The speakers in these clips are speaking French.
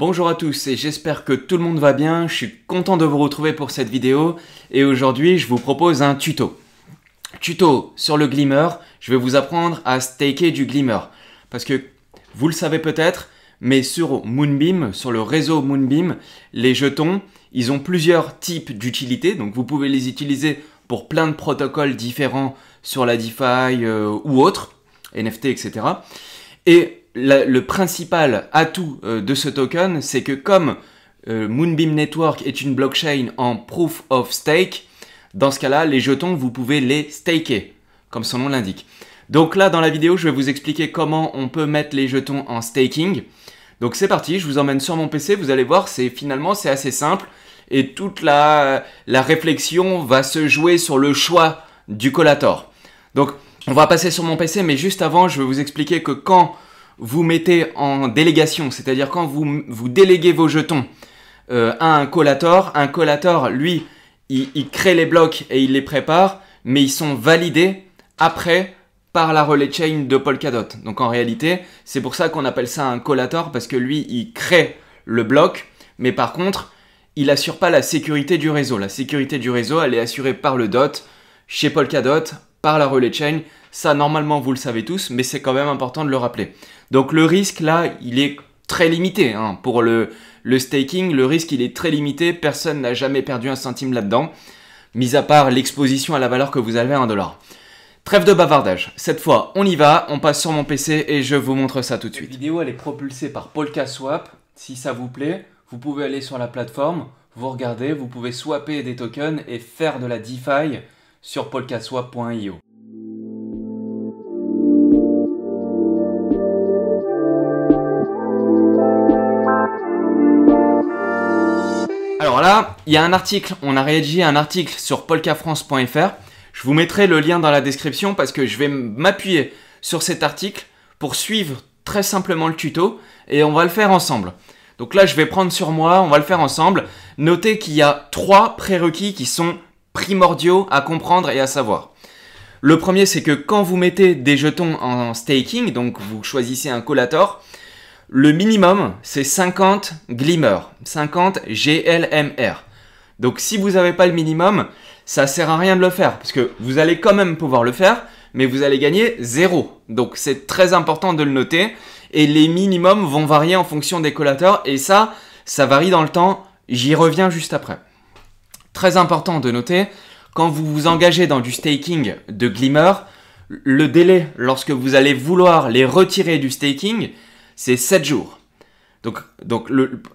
Bonjour à tous et j'espère que tout le monde va bien, je suis content de vous retrouver pour cette vidéo et aujourd'hui je vous propose un tuto. Tuto sur le glimmer, je vais vous apprendre à staker du glimmer parce que vous le savez peut-être, mais sur Moonbeam, sur le réseau Moonbeam, les jetons, ils ont plusieurs types d'utilités, donc vous pouvez les utiliser pour plein de protocoles différents sur la DeFi euh, ou autres, NFT, etc. Et le principal atout euh, de ce token, c'est que comme euh, Moonbeam Network est une blockchain en proof of stake, dans ce cas-là, les jetons, vous pouvez les staker, comme son nom l'indique. Donc là, dans la vidéo, je vais vous expliquer comment on peut mettre les jetons en staking. Donc c'est parti, je vous emmène sur mon PC, vous allez voir, c'est finalement c'est assez simple et toute la réflexion va se jouer sur le choix du collator. Donc on va passer sur mon PC, mais juste avant, je vais vous expliquer que quand vous mettez en délégation, c'est-à-dire quand vous, vous déléguez vos jetons euh, à un collator, un collator, lui, il, crée les blocs et il les prépare, mais ils sont validés après par la relay chain de Polkadot. Donc en réalité, c'est pour ça qu'on appelle ça un collator, parce que lui, il crée le bloc, mais par contre, il assure pas la sécurité du réseau. La sécurité du réseau, elle est assurée par le DOT, chez Polkadot, par la relay chain. Ça, normalement, vous le savez tous, mais c'est quand même important de le rappeler. Donc le risque, là, il est très limité. Hein. Pour le, le staking, le risque, il est très limité. Personne n'a jamais perdu un centime là-dedans, mis à part l'exposition à la valeur que vous avez à 1 dollar. Trêve de bavardage. Cette fois, on y va, on passe sur mon PC et je vous montre ça tout de suite. La vidéo, elle est propulsée par PolkaSwap. Si ça vous plaît, vous pouvez aller sur la plateforme, vous regardez, vous pouvez swapper des tokens et faire de la DeFi sur polkaswa.io. Alors là, il y a un article, on a rédigé un article sur polkafrance.fr. Je vous mettrai le lien dans la description parce que je vais m'appuyer sur cet article pour suivre très simplement le tuto et on va le faire ensemble. Donc là, je vais prendre sur moi, on va le faire ensemble. Notez qu'il y a trois prérequis qui sont primordiaux à comprendre et à savoir. Le premier, c'est que quand vous mettez des jetons en staking, donc vous choisissez un collator, le minimum, c'est 50 Glimmer, 50 GLMR. Donc si vous n'avez pas le minimum, ça sert à rien de le faire, parce que vous allez quand même pouvoir le faire, mais vous allez gagner zéro. Donc c'est très important de le noter, et les minimums vont varier en fonction des collateurs, et ça, ça varie dans le temps, j'y reviens juste après. Très important de noter, quand vous vous engagez dans du staking de Glimmer, le délai lorsque vous allez vouloir les retirer du staking, c'est 7 jours. Donc,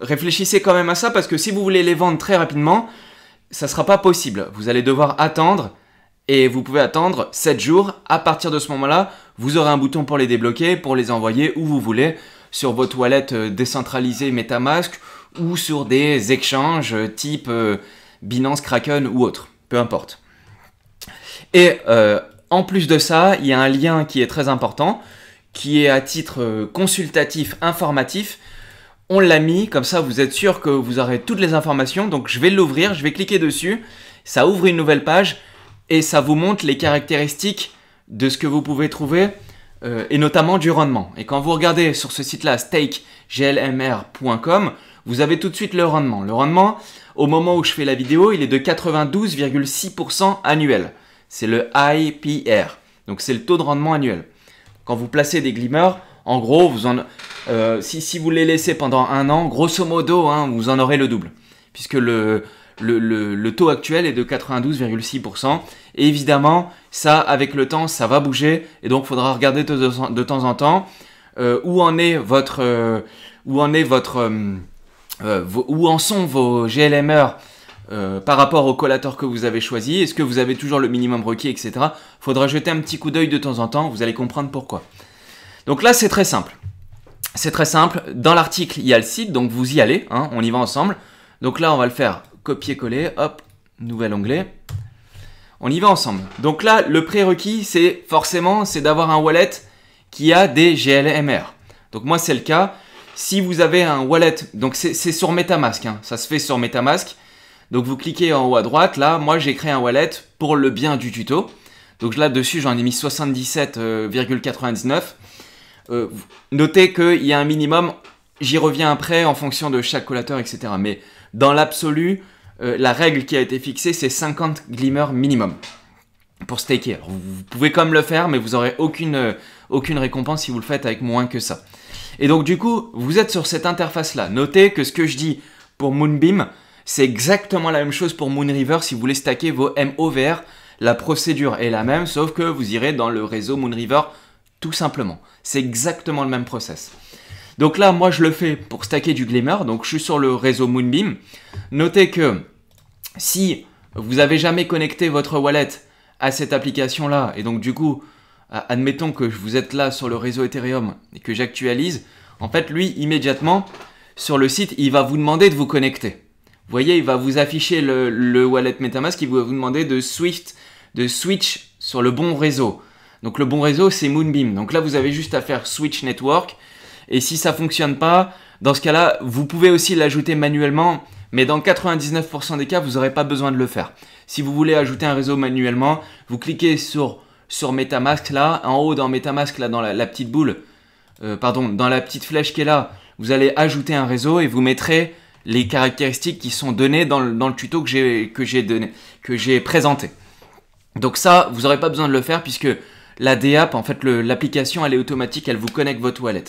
réfléchissez quand même à ça parce que si vous voulez les vendre très rapidement, ça ne sera pas possible. Vous allez devoir attendre et vous pouvez attendre 7 jours. À partir de ce moment-là, vous aurez un bouton pour les débloquer, pour les envoyer où vous voulez, sur vos toilettes euh, décentralisées MetaMask ou sur des échanges euh, type... Euh, Binance, Kraken ou autre, peu importe. Et euh, en plus de ça, il y a un lien qui est très important, qui est à titre euh, consultatif, informatif. On l'a mis, comme ça vous êtes sûr que vous aurez toutes les informations. Donc je vais l'ouvrir, je vais cliquer dessus, ça ouvre une nouvelle page et ça vous montre les caractéristiques de ce que vous pouvez trouver euh, et notamment du rendement. Et quand vous regardez sur ce site-là, stakeglmr.com, vous avez tout de suite le rendement. Le rendement, au moment où je fais la vidéo, il est de 92,6% annuel. C'est le IPR, donc c'est le taux de rendement annuel. Quand vous placez des glimmers, en gros, vous en, euh, si, vous les laissez pendant un an, grosso modo, hein, vous en aurez le double. Puisque le, taux actuel est de 92,6%. Et évidemment, ça, avec le temps, ça va bouger. Et donc, il faudra regarder de, temps en temps euh, où en est votre... Euh, où en est votre euh, où en sont vos GLMR euh, par rapport au collateur que vous avez choisi, est-ce que vous avez toujours le minimum requis, etc. Faudra jeter un petit coup d'œil de temps en temps, vous allez comprendre pourquoi. Donc là, c'est très simple. C'est très simple. Dans l'article, il y a le site, donc vous y allez, hein, on y va ensemble. Donc là, on va le faire copier-coller, hop, nouvel onglet. On y va ensemble. Donc là, le prérequis, c'est forcément, c'est d'avoir un wallet qui a des GLMR. Donc moi, c'est le cas si vous avez un wallet, donc c'est sur Metamask, hein. ça se fait sur Metamask. Donc vous cliquez en haut à droite, là, moi j'ai créé un wallet pour le bien du tuto. Donc là dessus j'en ai mis 77,99. Euh, euh, notez qu'il y a un minimum, j'y reviens après en fonction de chaque collateur, etc. Mais dans l'absolu, euh, la règle qui a été fixée c'est 50 glimmers minimum pour staker. vous pouvez comme le faire, mais vous n'aurez aucune aucune récompense si vous le faites avec moins que ça. Et donc du coup, vous êtes sur cette interface-là. Notez que ce que je dis pour Moonbeam, c'est exactement la même chose pour Moonriver si vous voulez stacker vos MOVR. La procédure est la même, sauf que vous irez dans le réseau Moonriver tout simplement. C'est exactement le même process. Donc là, moi, je le fais pour stacker du Glimmer. Donc, je suis sur le réseau Moonbeam. Notez que si vous avez jamais connecté votre wallet à cette application-là, et donc du coup, ah, admettons que vous êtes là sur le réseau Ethereum et que j'actualise, en fait, lui, immédiatement, sur le site, il va vous demander de vous connecter. Vous voyez, il va vous afficher le, wallet Metamask, il va vous demander de, Swift, de switch sur le bon réseau. Donc le bon réseau, c'est Moonbeam. Donc là, vous avez juste à faire switch network. Et si ça fonctionne pas, dans ce cas-là, vous pouvez aussi l'ajouter manuellement. Mais dans 99% des cas, vous n'aurez pas besoin de le faire. Si vous voulez ajouter un réseau manuellement, vous cliquez sur sur Metamask là, en haut dans Metamask là, dans la, petite boule, euh, pardon, dans la petite flèche qui est là, vous allez ajouter un réseau et vous mettrez les caractéristiques qui sont données dans le, tuto que j'ai que j'ai donné, que j'ai présenté. Donc ça, vous n'aurez pas besoin de le faire puisque la DApp, en fait, l'application, elle est automatique, elle vous connecte votre wallet.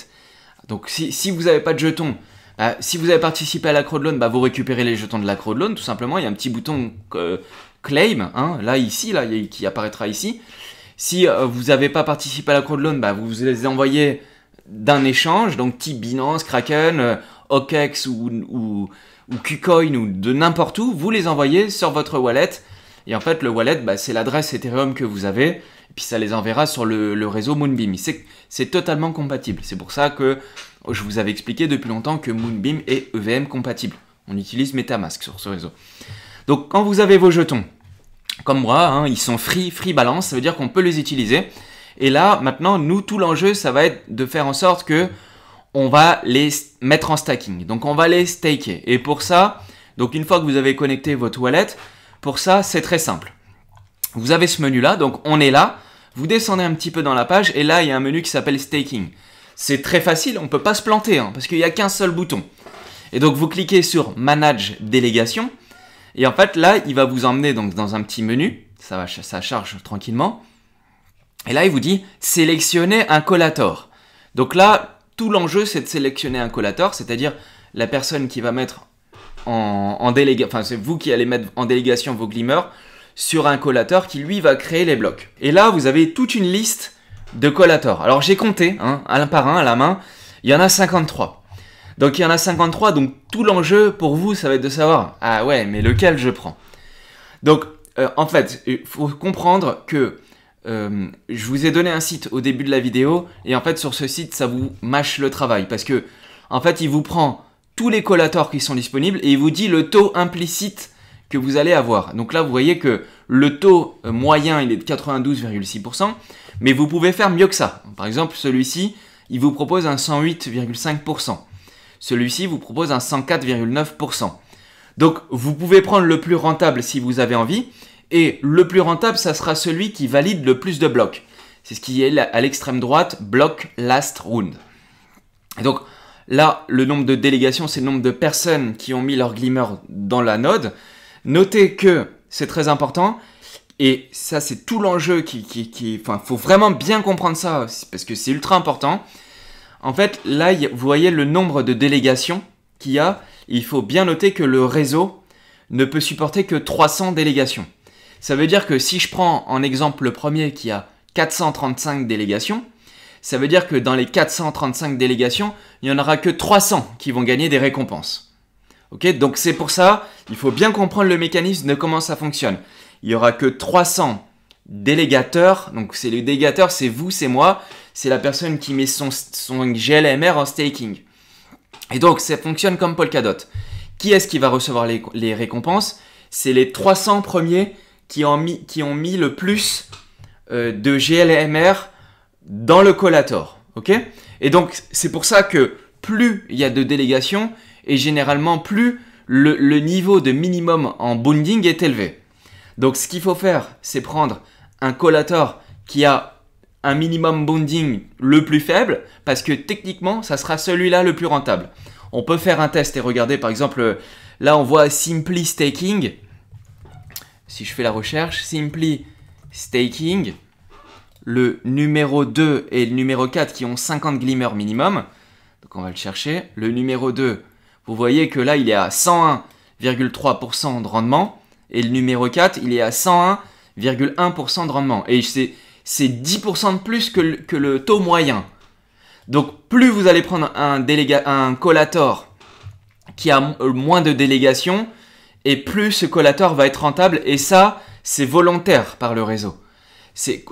Donc si, vous n'avez pas de jetons, euh, si vous avez participé à la crowdloan, bah, vous récupérez les jetons de la crowdloan, tout simplement. Il y a un petit bouton euh, claim, hein, là ici, là, qui apparaîtra ici. Si euh, vous n'avez pas participé à la crowdloan, bah, vous les envoyez d'un échange, donc type Binance, Kraken, euh, OKEx ou, ou, ou, KuCoin ou de n'importe où, vous les envoyez sur votre wallet. Et en fait, le wallet, bah, c'est l'adresse Ethereum que vous avez, et puis ça les enverra sur le, le réseau Moonbeam. C'est totalement compatible. C'est pour ça que oh, je vous avais expliqué depuis longtemps que Moonbeam est EVM compatible. On utilise Metamask sur ce réseau. Donc quand vous avez vos jetons, comme moi, hein, ils sont free, free balance, ça veut dire qu'on peut les utiliser. Et là, maintenant, nous, tout l'enjeu, ça va être de faire en sorte que on va les mettre en stacking. Donc, on va les staker. Et pour ça, donc une fois que vous avez connecté votre wallet, pour ça, c'est très simple. Vous avez ce menu-là, donc on est là. Vous descendez un petit peu dans la page et là, il y a un menu qui s'appelle staking. C'est très facile, on ne peut pas se planter hein, parce qu'il n'y a qu'un seul bouton. Et donc, vous cliquez sur Manage délégation. Et en fait, là, il va vous emmener donc dans un petit menu. Ça va, ça charge tranquillement. Et là, il vous dit sélectionnez un collator. Donc là, tout l'enjeu, c'est de sélectionner un collator, c'est-à-dire la personne qui va mettre en, délégation, enfin, c'est vous qui allez mettre en délégation vos glimmers sur un collator qui, lui, va créer les blocs. Et là, vous avez toute une liste de collators. Alors, j'ai compté, hein, un par un, à la main, il y en a 53. Donc il y en a 53, donc tout l'enjeu pour vous, ça va être de savoir, ah ouais, mais lequel je prends Donc euh, en fait, il faut comprendre que euh, je vous ai donné un site au début de la vidéo, et en fait sur ce site, ça vous mâche le travail, parce que en fait, il vous prend tous les collators qui sont disponibles, et il vous dit le taux implicite que vous allez avoir. Donc là, vous voyez que le taux euh, moyen, il est de 92,6%, mais vous pouvez faire mieux que ça. Par exemple, celui-ci, il vous propose un 108,5%. Celui-ci vous propose un 104,9%. Donc vous pouvez prendre le plus rentable si vous avez envie, et le plus rentable, ça sera celui qui valide le plus de blocs. C'est ce qui est à l'extrême droite, bloc last round. donc là, le nombre de délégations, c'est le nombre de personnes qui ont mis leur glimmer dans la node. Notez que c'est très important. Et ça, c'est tout l'enjeu qui, faut vraiment bien comprendre ça, parce que c'est ultra important. En fait, là, vous voyez le nombre de délégations qu'il y a. Il faut bien noter que le réseau ne peut supporter que 300 délégations. Ça veut dire que si je prends en exemple le premier qui a 435 délégations, ça veut dire que dans les 435 délégations, il n'y en aura que 300 qui vont gagner des récompenses. Ok, donc c'est pour ça, il faut bien comprendre le mécanisme de comment ça fonctionne. Il n'y aura que 300 délégateurs, donc c'est les délégateurs, c'est vous, c'est moi, c'est la personne qui met son, GLMR en staking. Et donc, ça fonctionne comme Polkadot. Qui est-ce qui va recevoir les, récompenses C'est les 300 premiers qui ont mis, le plus euh, de GLMR dans le collator. Ok Et donc, c'est pour ça que plus il y a de délégations, et généralement plus le, niveau de minimum en bonding est élevé. Donc, ce qu'il faut faire, c'est prendre un collator qui a un minimum bonding le plus faible parce que techniquement, ça sera celui-là le plus rentable. On peut faire un test et regarder par exemple, là on voit Simply Staking. Si je fais la recherche, Simply Staking, le numéro 2 et le numéro 4 qui ont 50 glimmers minimum. Donc on va le chercher. Le numéro 2, vous voyez que là il est à 101,3% de rendement et le numéro 4, il est à 101,1% de rendement. Et c'est c'est 10% de plus que le, taux moyen. Donc plus vous allez prendre un, un collator qui a euh, moins de délégations, et plus ce collator va être rentable, et ça, c'est volontaire par le réseau.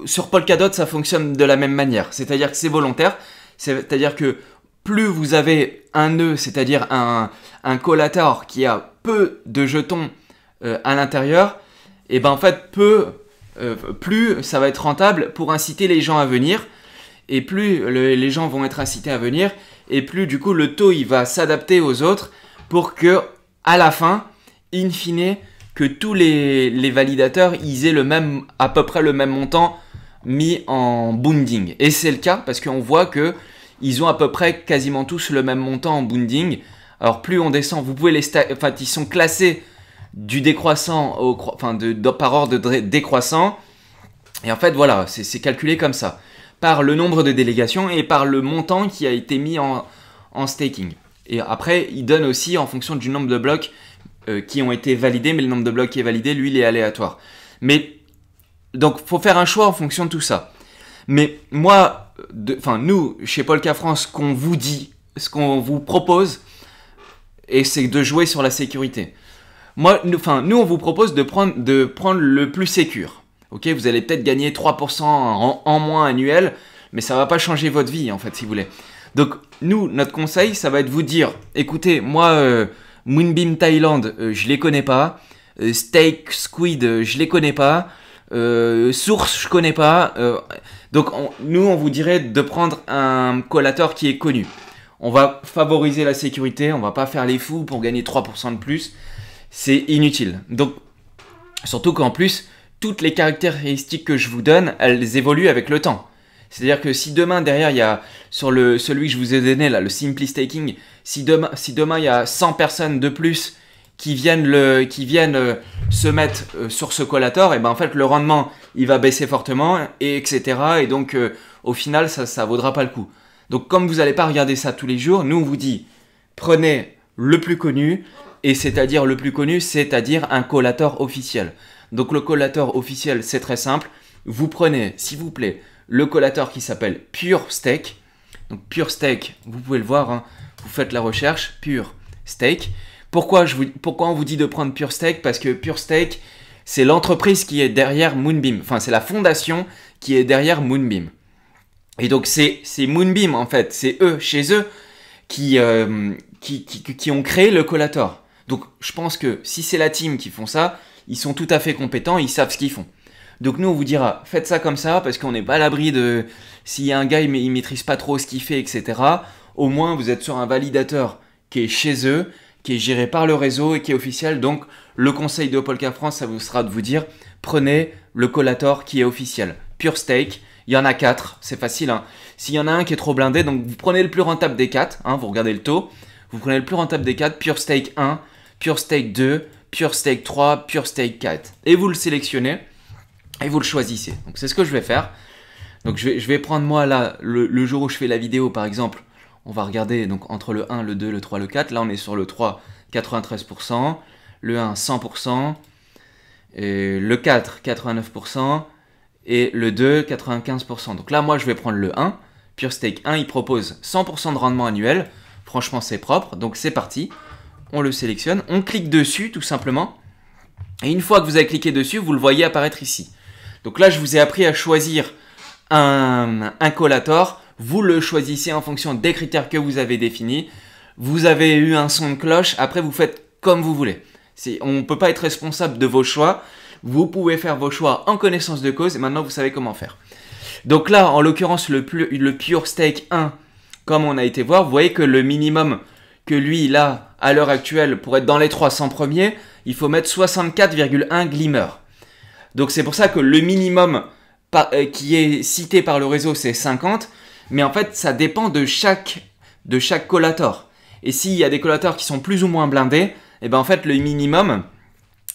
Sur Polkadot, ça fonctionne de la même manière, c'est-à-dire que c'est volontaire, c'est-à-dire que plus vous avez un nœud, c'est-à-dire un, un collator qui a peu de jetons euh, à l'intérieur, et ben en fait peu euh, plus ça va être rentable pour inciter les gens à venir, et plus les gens vont être incités à venir, et plus du coup le taux il va s'adapter aux autres pour que à la fin, in fine, que tous les, validateurs ils aient le même, à peu près le même montant mis en bounding. Et c'est le cas parce qu'on voit que ils ont à peu près quasiment tous le même montant en bounding. Alors plus on descend, vous pouvez les, enfin ils sont classés du décroissant enfin de, par ordre décroissant. Et en fait, voilà, c'est calculé comme ça, par le nombre de délégations et par le montant qui a été mis en, staking. Et après, il donne aussi en fonction du nombre de blocs euh, qui ont été validés, mais le nombre de blocs qui est validé, lui, il est aléatoire. Mais donc, faut faire un choix en fonction de tout ça. Mais moi, enfin nous, chez Polka France, ce qu'on vous dit, ce qu'on vous propose, et c'est de jouer sur la sécurité. Moi, nous, enfin, nous, on vous propose de prendre, de prendre le plus sécur. Ok, vous allez peut-être gagner 3% en, moins annuel, mais ça va pas changer votre vie, en fait, si vous voulez. Donc, nous, notre conseil, ça va être vous dire, écoutez, moi, euh, Moonbeam Thailand, je euh, je les connais pas. Euh, steak Squid, je les connais pas. source, je connais pas. donc, nous, on vous dirait de prendre un collateur qui est connu. On va favoriser la sécurité, on va pas faire les fous pour gagner 3% de plus c'est inutile. Donc, surtout qu'en plus, toutes les caractéristiques que je vous donne, elles évoluent avec le temps. C'est-à-dire que si demain derrière il y a sur le celui que je vous ai donné là, le simply staking, si demain si demain il y a 100 personnes de plus qui viennent le qui viennent euh, se mettre euh, sur ce collator, et eh ben en fait le rendement il va baisser fortement etc. Et donc euh, au final ça ça vaudra pas le coup. Donc comme vous n'allez pas regarder ça tous les jours, nous on vous dit prenez le plus connu, et c'est-à-dire le plus connu, c'est-à-dire un collator officiel. Donc le collator officiel, c'est très simple. Vous prenez, s'il vous plaît, le collator qui s'appelle Pure Steak. Donc Pure Steak, vous pouvez le voir, hein. vous faites la recherche, Pure Steak. Pourquoi, je vous, pourquoi on vous dit de prendre Pure Steak Parce que Pure Steak, c'est l'entreprise qui est derrière Moonbeam. Enfin, c'est la fondation qui est derrière Moonbeam. Et donc c'est Moonbeam en fait, c'est eux chez eux qui, euh, qui, qui ont créé le collator. Donc je pense que si c'est la team qui font ça, ils sont tout à fait compétents, ils savent ce qu'ils font. Donc nous on vous dira faites ça comme ça parce qu'on n'est pas à l'abri de s'il y a un gars il, maîtrise pas trop ce qu'il fait etc. Au moins vous êtes sur un validateur qui est chez eux, qui est géré par le réseau et qui est officiel. Donc le conseil de Polka France ça vous sera de vous dire prenez le collator qui est officiel. Pure Stake, il y en a 4, c'est facile. Hein. S'il y en a un qui est trop blindé, donc vous prenez le plus rentable des quatre. Hein, vous regardez le taux, vous prenez le plus rentable des quatre, Pure Stake 1, Pure Steak 2, Pure Steak 3, Pure Steak 4. Et vous le sélectionnez et vous le choisissez. Donc c'est ce que je vais faire. Donc je vais, prendre moi là, le, jour où je fais la vidéo par exemple, on va regarder donc entre le 1, le 2, le 3, le 4. Là on est sur le 3, 93%, le 1, 100%, le 4, 89%, et le 2, 95%. Donc là moi je vais prendre le 1. Pure Steak 1, il propose 100% de rendement annuel. Franchement c'est propre, donc c'est parti on le sélectionne, on clique dessus tout simplement. Et une fois que vous avez cliqué dessus, vous le voyez apparaître ici. Donc là, je vous ai appris à choisir un, collator. Vous le choisissez en fonction des critères que vous avez définis. Vous avez eu un son de cloche, après vous faites comme vous voulez. On ne peut pas être responsable de vos choix. Vous pouvez faire vos choix en connaissance de cause et maintenant vous savez comment faire. Donc là, en l'occurrence, le, le Pure Stake 1, comme on a été voir, vous voyez que le minimum que lui, là, à l'heure actuelle, pour être dans les 300 premiers, il faut mettre 64,1 glimmer. Donc c'est pour ça que le minimum euh, qui est cité par le réseau, c'est 50, mais en fait, ça dépend de chaque, de chaque collator. Et s'il y a des collators qui sont plus ou moins blindés, et eh ben en fait, le minimum,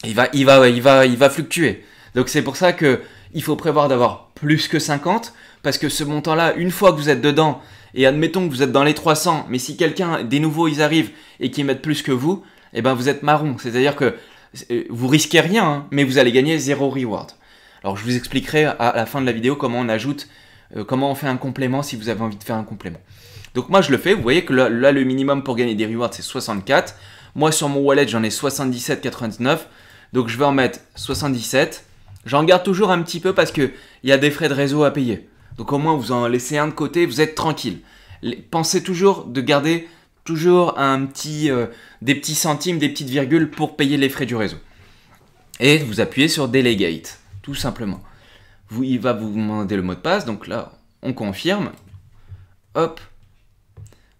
il va, il va, il va, il va fluctuer. Donc c'est pour ça que il faut prévoir d'avoir plus que 50, parce que ce montant-là, une fois que vous êtes dedans, et admettons que vous êtes dans les 300, mais si quelqu'un, des nouveaux, ils arrivent et qu'ils mettent plus que vous, eh ben vous êtes marron. C'est-à-dire que euh, vous risquez rien, hein, mais vous allez gagner zéro reward. Alors je vous expliquerai à la fin de la vidéo comment on ajoute, euh, comment on fait un complément si vous avez envie de faire un complément. Donc moi je le fais, vous voyez que là, là le minimum pour gagner des rewards c'est 64. Moi sur mon wallet j'en ai 77,99. Donc je vais en mettre 77. J'en garde toujours un petit peu parce qu'il y a des frais de réseau à payer. Donc au moins vous en laissez un de côté, vous êtes tranquille. Pensez toujours de garder toujours un petit, euh, des petits centimes, des petites virgules pour payer les frais du réseau. Et vous appuyez sur Delegate, tout simplement. Vous, il va vous demander le mot de passe, donc là on confirme. Hop.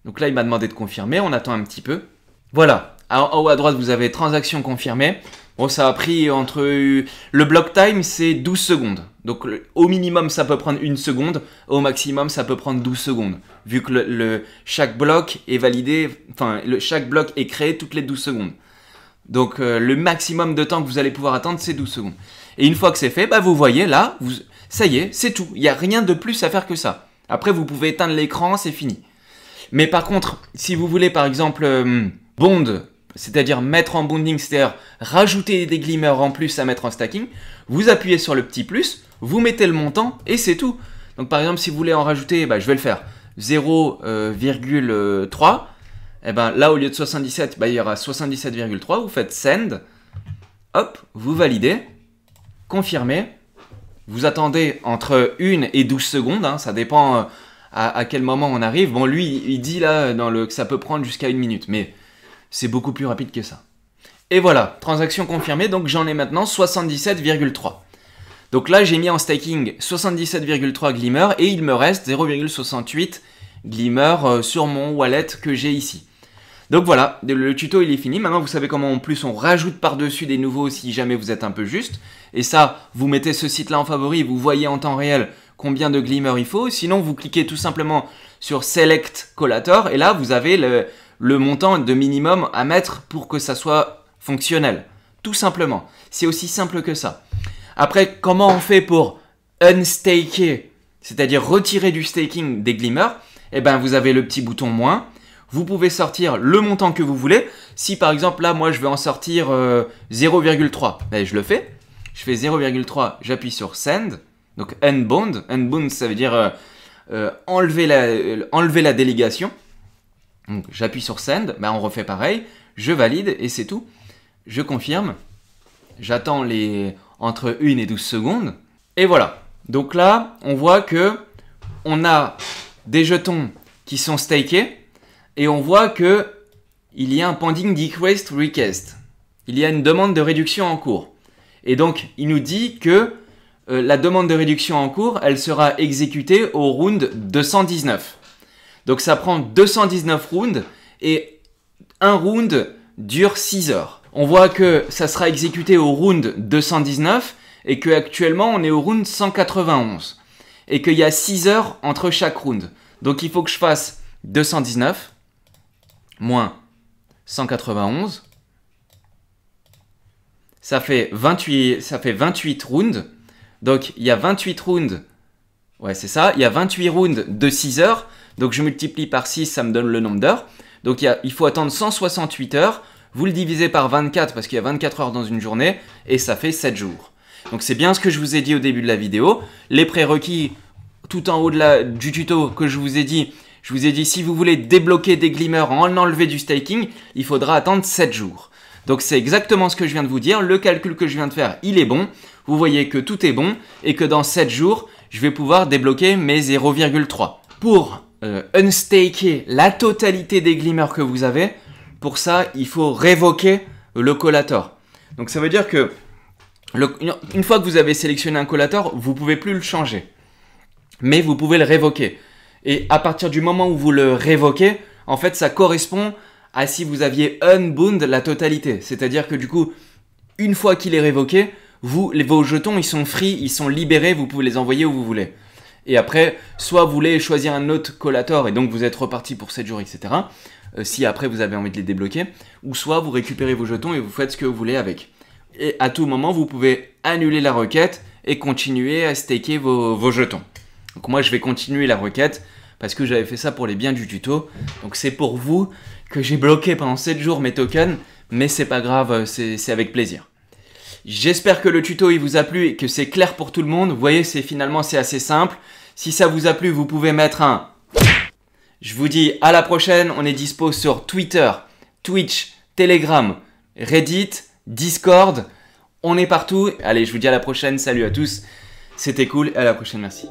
Donc là il m'a demandé de confirmer, on attend un petit peu. Voilà, en haut à droite vous avez transaction confirmée. Bon, ça a pris entre. Le block time, c'est 12 secondes. Donc, au minimum, ça peut prendre une seconde. Au maximum, ça peut prendre 12 secondes. Vu que le, chaque bloc est validé. Enfin, le... chaque bloc est créé toutes les 12 secondes. Donc, euh, le maximum de temps que vous allez pouvoir attendre, c'est 12 secondes. Et une fois que c'est fait, bah, vous voyez là, vous... ça y est, c'est tout. Il n'y a rien de plus à faire que ça. Après, vous pouvez éteindre l'écran, c'est fini. Mais par contre, si vous voulez, par exemple, bonde, euh, Bond c'est-à-dire mettre en bounding, c'est-à-dire rajouter des glimmers en plus à mettre en stacking, vous appuyez sur le petit plus, vous mettez le montant et c'est tout. Donc par exemple, si vous voulez en rajouter, bah, je vais le faire, 0,3, et euh, euh, eh ben là au lieu de 77, bah, il y aura 77,3, vous faites send, hop, vous validez, confirmez, vous attendez entre 1 et 12 secondes, hein. ça dépend euh, à, à, quel moment on arrive. Bon lui, il dit là dans le, que ça peut prendre jusqu'à une minute, mais c'est beaucoup plus rapide que ça. Et voilà, transaction confirmée, donc j'en ai maintenant 77,3. Donc là, j'ai mis en staking 77,3 Glimmer et il me reste 0,68 Glimmer euh, sur mon wallet que j'ai ici. Donc voilà, le tuto il est fini. Maintenant, vous savez comment en plus on rajoute par-dessus des nouveaux si jamais vous êtes un peu juste. Et ça, vous mettez ce site-là en favori, vous voyez en temps réel combien de Glimmer il faut. Sinon, vous cliquez tout simplement sur Select Collator et là, vous avez le, le montant de minimum à mettre pour que ça soit fonctionnel. Tout simplement. C'est aussi simple que ça. Après, comment on fait pour unstaker, c'est-à-dire retirer du staking des glimmers Eh bien, vous avez le petit bouton moins. Vous pouvez sortir le montant que vous voulez. Si par exemple, là, moi, je veux en sortir 0,3, euh, ben, je le fais. Je fais 0,3, j'appuie sur send. Donc unbound. Unbound, ça veut dire euh, euh, enlever la délégation. Donc j'appuie sur send, bah, on refait pareil, je valide et c'est tout. Je confirme, j'attends les entre 1 et 12 secondes et voilà. Donc là, on voit que on a des jetons qui sont stakés et on voit que il y a un pending request request. Il y a une demande de réduction en cours. Et donc, il nous dit que euh, la demande de réduction en cours, elle sera exécutée au round 219. Donc ça prend 219 rounds et un round dure 6 heures. On voit que ça sera exécuté au round 219 et qu'actuellement on est au round 191 et qu'il y a 6 heures entre chaque round. Donc il faut que je fasse 219 moins 191. Ça fait ça fait 28 rounds. Donc il y a 28 rounds Ouais, c'est ça. Il y a 28 rounds de 6 heures. Donc je multiplie par 6, ça me donne le nombre d'heures. Donc il, faut attendre 168 heures. Vous le divisez par 24 parce qu'il y a 24 heures dans une journée et ça fait 7 jours. Donc c'est bien ce que je vous ai dit au début de la vidéo. Les prérequis tout en haut de du tuto que je vous ai dit, je vous ai dit si vous voulez débloquer des glimmers en enlever du staking, il faudra attendre 7 jours. Donc c'est exactement ce que je viens de vous dire, le calcul que je viens de faire, il est bon. Vous voyez que tout est bon et que dans 7 jours, je vais pouvoir débloquer mes 0,3. Pour euh, unstaker la totalité des glimmers que vous avez, pour ça, il faut révoquer le collator. Donc ça veut dire que une fois que vous avez sélectionné un collator, vous pouvez plus le changer. Mais vous pouvez le révoquer. Et à partir du moment où vous le révoquez, en fait, ça correspond à si vous aviez unbound la totalité. C'est-à-dire que du coup, une fois qu'il est révoqué, vous, vos jetons, ils sont free, ils sont libérés, vous pouvez les envoyer où vous voulez. Et après, soit vous voulez choisir un autre collator et donc vous êtes reparti pour 7 jours, etc. Euh, si après vous avez envie de les débloquer, ou soit vous récupérez vos jetons et vous faites ce que vous voulez avec. Et à tout moment, vous pouvez annuler la requête et continuer à staker vos, vos jetons. Donc moi, je vais continuer la requête parce que j'avais fait ça pour les biens du tuto. Donc c'est pour vous que j'ai bloqué pendant 7 jours mes tokens, mais c'est pas grave, euh, c'est avec plaisir. J'espère que le tuto il vous a plu et que c'est clair pour tout le monde. Vous voyez, c'est finalement c'est assez simple. Si ça vous a plu, vous pouvez mettre un je vous dis à la prochaine, on est dispo sur Twitter, Twitch, Telegram, Reddit, Discord, on est partout. Allez, je vous dis à la prochaine, salut à tous, c'était cool, à la prochaine, merci.